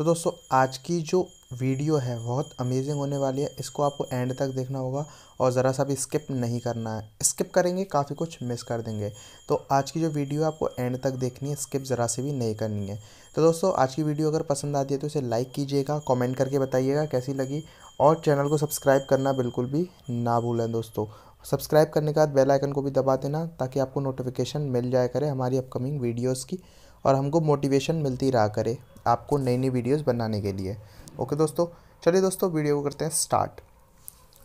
तो दोस्तों आज की जो वीडियो है बहुत अमेजिंग होने वाली है इसको आपको एंड तक देखना होगा और ज़रा सा भी स्किप नहीं करना है स्किप करेंगे काफ़ी कुछ मिस कर देंगे तो आज की जो वीडियो है आपको एंड तक देखनी है स्किप ज़रा से भी नहीं करनी है तो दोस्तों आज की वीडियो अगर पसंद आती है तो इसे लाइक कीजिएगा कमेंट करके बताइएगा कैसी लगी और चैनल को सब्सक्राइब करना बिल्कुल भी ना भूलें दोस्तों सब्सक्राइब करने के बाद बेल आइकन को भी दबा देना ताकि आपको नोटिफिकेशन मिल जाया करे हमारी अपकमिंग वीडियोज़ की और हमको मोटिवेशन मिलती रहा करे आपको नई नई वीडियोस बनाने के लिए ओके दोस्तों चलिए दोस्तों वीडियो को करते हैं स्टार्ट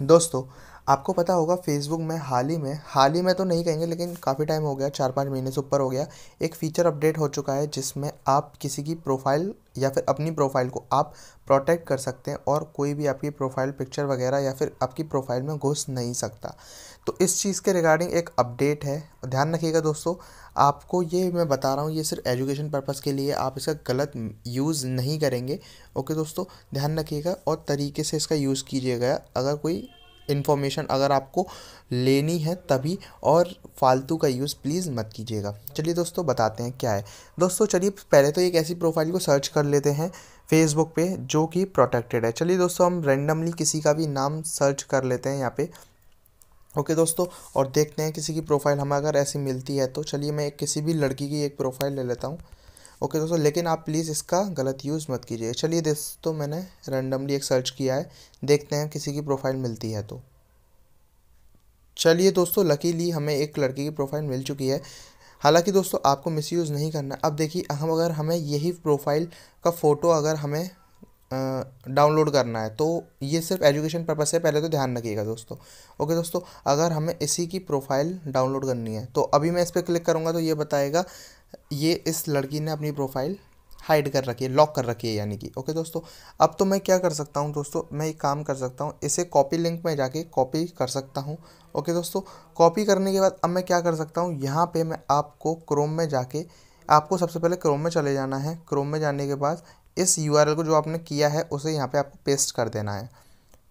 दोस्तों आपको पता होगा फेसबुक में हाल ही में हाल ही में तो नहीं कहेंगे लेकिन काफ़ी टाइम हो गया चार पाँच महीने से ऊपर हो गया एक फ़ीचर अपडेट हो चुका है जिसमें आप किसी की प्रोफाइल या फिर अपनी प्रोफाइल को आप प्रोटेक्ट कर सकते हैं और कोई भी आपकी प्रोफाइल पिक्चर वगैरह या फिर आपकी प्रोफाइल में घुस नहीं सकता तो इस चीज़ के रिगार्डिंग एक अपडेट है ध्यान रखिएगा दोस्तों आपको ये मैं बता रहा हूँ ये सिर्फ एजुकेशन पर्पज़ के लिए आप इसका गलत यूज़ नहीं करेंगे ओके दोस्तों ध्यान रखिएगा और तरीके से इसका यूज़ कीजिएगा अगर कोई इन्फॉर्मेशन अगर आपको लेनी है तभी और फालतू का यूज़ प्लीज़ मत कीजिएगा चलिए दोस्तों बताते हैं क्या है दोस्तों चलिए पहले तो एक ऐसी प्रोफाइल को सर्च कर लेते हैं फेसबुक पे जो कि प्रोटेक्टेड है चलिए दोस्तों हम रेंडमली किसी का भी नाम सर्च कर लेते हैं यहाँ पे ओके okay, दोस्तों और देखते हैं किसी की प्रोफाइल हमें अगर ऐसी मिलती है तो चलिए मैं किसी भी लड़की की एक प्रोफाइल ले लेता हूँ ओके दोस्तों लेकिन आप प्लीज़ इसका गलत यूज़ मत कीजिए चलिए दोस्तों मैंने रैंडमली एक सर्च किया है देखते हैं किसी की प्रोफाइल मिलती है तो चलिए दोस्तों लकीली हमें एक लड़की की प्रोफाइल मिल चुकी है हालांकि दोस्तों आपको मिसयूज़ नहीं करना अब देखिए हम अगर हमें यही प्रोफाइल का फ़ोटो अगर हमें डाउनलोड करना है तो ये सिर्फ एजुकेशन पर्पज़ से पहले तो ध्यान रखिएगा दोस्तों ओके दोस्तों अगर हमें इसी की प्रोफाइल डाउनलोड करनी है तो अभी मैं इस पर क्लिक करूँगा तो ये बताएगा ये इस लड़की ने अपनी प्रोफाइल हाइड कर रखी है लॉक कर रखी है यानी कि ओके दोस्तों अब तो मैं क्या कर सकता हूँ दोस्तों मैं एक काम कर सकता हूँ इसे कॉपी लिंक में जाके कॉपी कर सकता हूँ ओके दोस्तों कॉपी करने के बाद अब मैं क्या कर सकता हूँ यहाँ पे मैं आपको क्रोम में जाके आपको सबसे पहले क्रोम में चले जाना है क्रोम में जाने के बाद इस यू को जो आपने किया है उसे यहाँ पे आपको पेस्ट कर देना है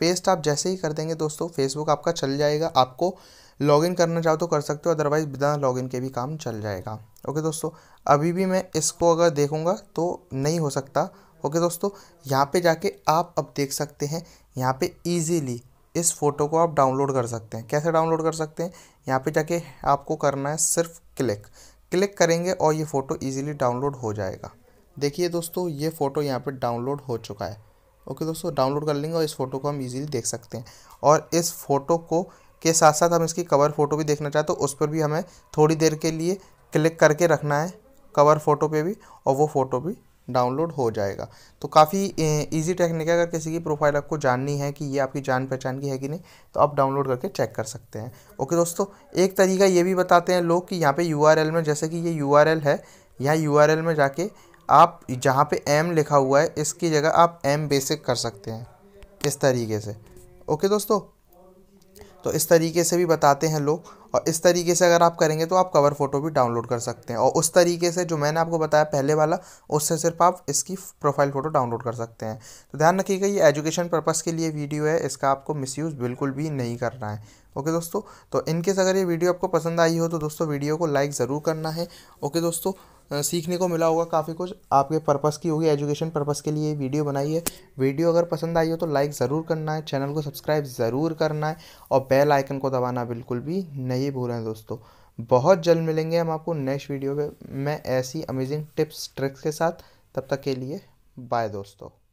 पेस्ट आप जैसे ही कर देंगे दोस्तों फेसबुक आपका चल जाएगा आपको लॉगिन करना चाहो तो कर सकते हो अदरवाइज़ बिना लॉगिन के भी काम चल जाएगा ओके दोस्तों अभी भी मैं इसको अगर देखूँगा तो नहीं हो सकता ओके दोस्तों यहाँ पे जाके आप अब देख सकते हैं यहाँ पे इजीली इस फ़ोटो को आप डाउनलोड कर सकते हैं कैसे डाउनलोड कर सकते हैं यहाँ पे जाके आपको करना है सिर्फ क्लिक क्लिक करेंगे और ये फ़ोटो ईजिली डाउनलोड हो जाएगा देखिए दोस्तों ये फ़ोटो यहाँ पर डाउनलोड हो चुका है ओके दोस्तों डाउनलोड कर लेंगे और इस फ़ोटो को हम इजीली देख सकते हैं और इस फ़ोटो को के साथ साथ हम इसकी कवर फ़ोटो भी देखना चाहते तो उस पर भी हमें थोड़ी देर के लिए क्लिक करके रखना है कवर फ़ोटो पे भी और वो फ़ोटो भी डाउनलोड हो जाएगा तो काफ़ी इजी टेक्निक है अगर किसी की प्रोफाइल आपको जाननी है कि ये आपकी जान पहचान की है कि नहीं तो आप डाउनलोड करके चेक कर सकते हैं ओके दोस्तों एक तरीका ये भी बताते हैं लोग कि यहाँ पे यू में जैसे कि ये यू है यहाँ यू में जाके आप जहाँ पे एम लिखा हुआ है इसकी जगह आप एम बेसिक कर सकते हैं इस तरीके से ओके दोस्तों तो इस तरीके से भी बताते हैं लोग और इस तरीके से अगर आप करेंगे तो आप कवर फ़ोटो भी डाउनलोड कर सकते हैं और उस तरीके से जो मैंने आपको बताया पहले वाला उससे सिर्फ आप इसकी प्रोफाइल फ़ोटो डाउनलोड कर सकते हैं तो ध्यान रखिएगा ये एजुकेशन पर्पज़ के लिए वीडियो है इसका आपको मिसयूज़ बिल्कुल भी नहीं करना है ओके दोस्तों तो इनकेस अगर ये वीडियो आपको पसंद आई हो तो दोस्तों वीडियो को लाइक ज़रूर करना है ओके दोस्तों सीखने को मिला होगा काफ़ी कुछ आपके पर्पस की होगी एजुकेशन पर्पस के लिए वीडियो बनाई है वीडियो अगर पसंद आई हो तो लाइक ज़रूर करना है चैनल को सब्सक्राइब ज़रूर करना है और बेल आइकन को दबाना बिल्कुल भी नहीं भूलें दोस्तों बहुत जल्द मिलेंगे हम आपको नेक्स्ट वीडियो में मैं ऐसी अमेजिंग टिप्स ट्रिक्स के साथ तब तक के लिए बाय दोस्तों